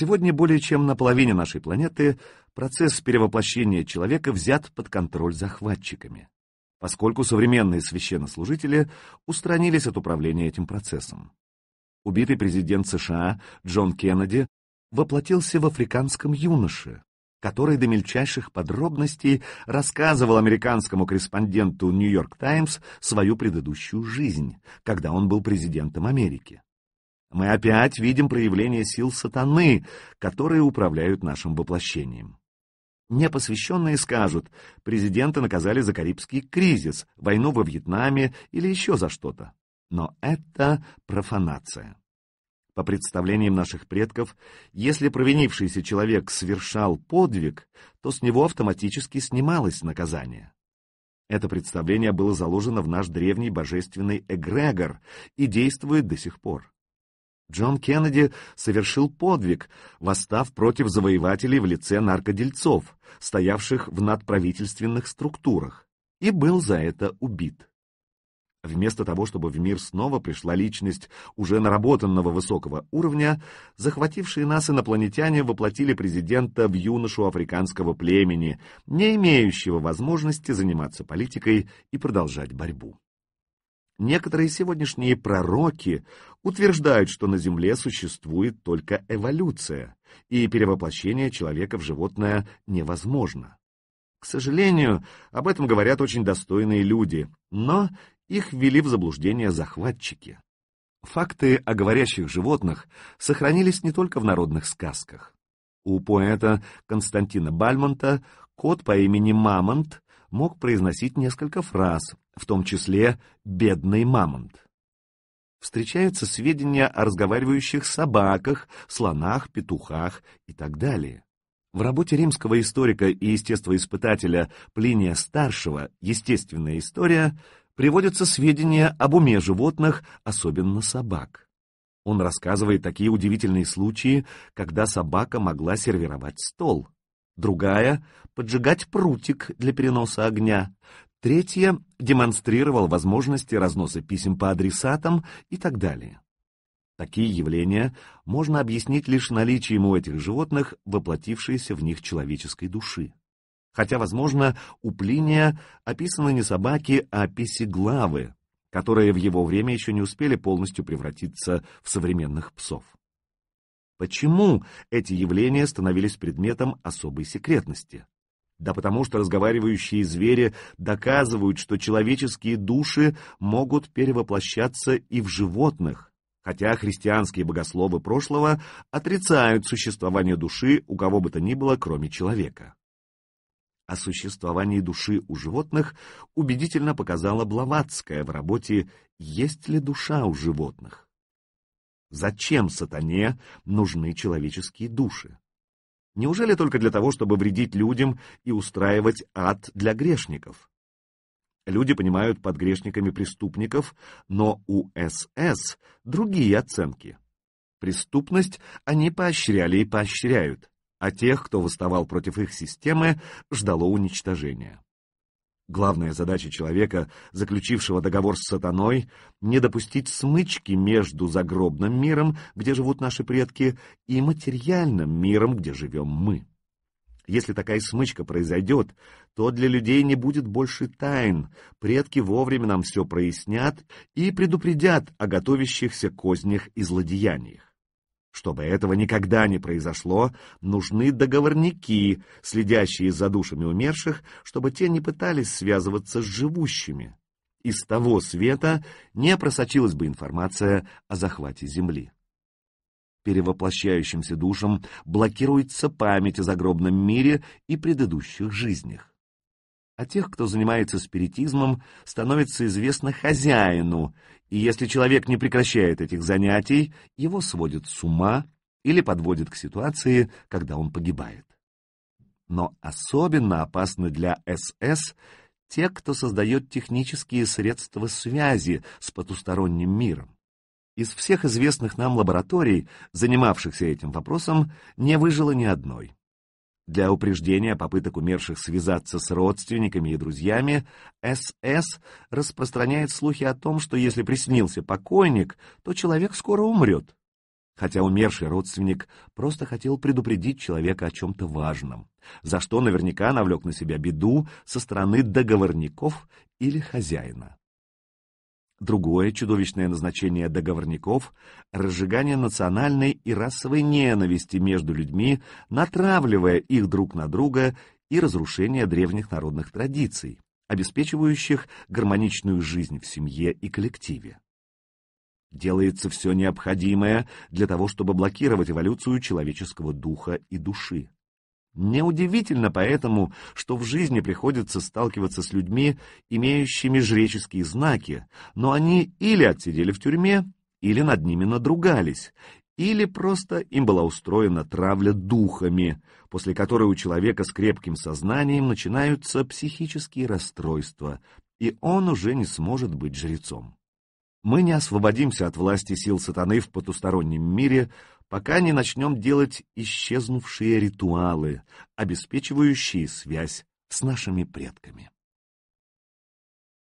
Сегодня более чем на половине нашей планеты процесс перевоплощения человека взят под контроль захватчиками, поскольку современные священнослужители устранились от управления этим процессом. Убитый президент США Джон Кеннеди воплотился в африканском юноше, который до мельчайших подробностей рассказывал американскому корреспонденту «Нью-Йорк Таймс» свою предыдущую жизнь, когда он был президентом Америки. Мы опять видим проявление сил сатаны, которые управляют нашим воплощением. Непосвященные скажут, президента наказали за Карибский кризис, войну во Вьетнаме или еще за что-то. Но это профанация. По представлениям наших предков, если провинившийся человек совершал подвиг, то с него автоматически снималось наказание. Это представление было заложено в наш древний божественный эгрегор и действует до сих пор. Джон Кеннеди совершил подвиг, восстав против завоевателей в лице наркодельцов, стоявших в надправительственных структурах, и был за это убит. Вместо того, чтобы в мир снова пришла личность уже наработанного высокого уровня, захватившие нас инопланетяне воплотили президента в юношу африканского племени, не имеющего возможности заниматься политикой и продолжать борьбу. Некоторые сегодняшние пророки утверждают, что на Земле существует только эволюция, и перевоплощение человека в животное невозможно. К сожалению, об этом говорят очень достойные люди, но их ввели в заблуждение захватчики. Факты о говорящих животных сохранились не только в народных сказках. У поэта Константина Бальмонта кот по имени Мамонт мог произносить несколько фраз, в том числе «бедный мамонт». Встречаются сведения о разговаривающих собаках, слонах, петухах и так далее. В работе римского историка и естествоиспытателя Плиния Старшего «Естественная история» приводятся сведения об уме животных, особенно собак. Он рассказывает такие удивительные случаи, когда собака могла сервировать стол другая — поджигать прутик для переноса огня, третья — демонстрировал возможности разноса писем по адресатам и так далее. Такие явления можно объяснить лишь наличием у этих животных воплотившейся в них человеческой души. Хотя, возможно, у Плиния описаны не собаки, а писеглавы, которые в его время еще не успели полностью превратиться в современных псов. Почему эти явления становились предметом особой секретности? Да потому что разговаривающие звери доказывают, что человеческие души могут перевоплощаться и в животных, хотя христианские богословы прошлого отрицают существование души у кого бы то ни было, кроме человека. О а существовании души у животных убедительно показала Блаватская в работе «Есть ли душа у животных?». Зачем сатане нужны человеческие души? Неужели только для того, чтобы вредить людям и устраивать ад для грешников? Люди понимают под грешниками преступников, но у СС другие оценки. Преступность они поощряли и поощряют, а тех, кто восставал против их системы, ждало уничтожения. Главная задача человека, заключившего договор с сатаной, не допустить смычки между загробным миром, где живут наши предки, и материальным миром, где живем мы. Если такая смычка произойдет, то для людей не будет больше тайн, предки вовремя нам все прояснят и предупредят о готовящихся кознях и злодеяниях. Чтобы этого никогда не произошло, нужны договорники, следящие за душами умерших, чтобы те не пытались связываться с живущими. Из того света не просочилась бы информация о захвате Земли. Перевоплощающимся душам блокируется память о загробном мире и предыдущих жизнях а тех, кто занимается спиритизмом, становится известно хозяину, и если человек не прекращает этих занятий, его сводят с ума или подводят к ситуации, когда он погибает. Но особенно опасны для СС те, кто создает технические средства связи с потусторонним миром. Из всех известных нам лабораторий, занимавшихся этим вопросом, не выжило ни одной. Для упреждения попыток умерших связаться с родственниками и друзьями, СС распространяет слухи о том, что если приснился покойник, то человек скоро умрет. Хотя умерший родственник просто хотел предупредить человека о чем-то важном, за что наверняка навлек на себя беду со стороны договорников или хозяина. Другое чудовищное назначение договорников – разжигание национальной и расовой ненависти между людьми, натравливая их друг на друга и разрушение древних народных традиций, обеспечивающих гармоничную жизнь в семье и коллективе. Делается все необходимое для того, чтобы блокировать эволюцию человеческого духа и души. Неудивительно поэтому, что в жизни приходится сталкиваться с людьми, имеющими жреческие знаки, но они или отсидели в тюрьме, или над ними надругались, или просто им была устроена травля духами, после которой у человека с крепким сознанием начинаются психические расстройства, и он уже не сможет быть жрецом. Мы не освободимся от власти сил сатаны в потустороннем мире, пока не начнем делать исчезнувшие ритуалы, обеспечивающие связь с нашими предками.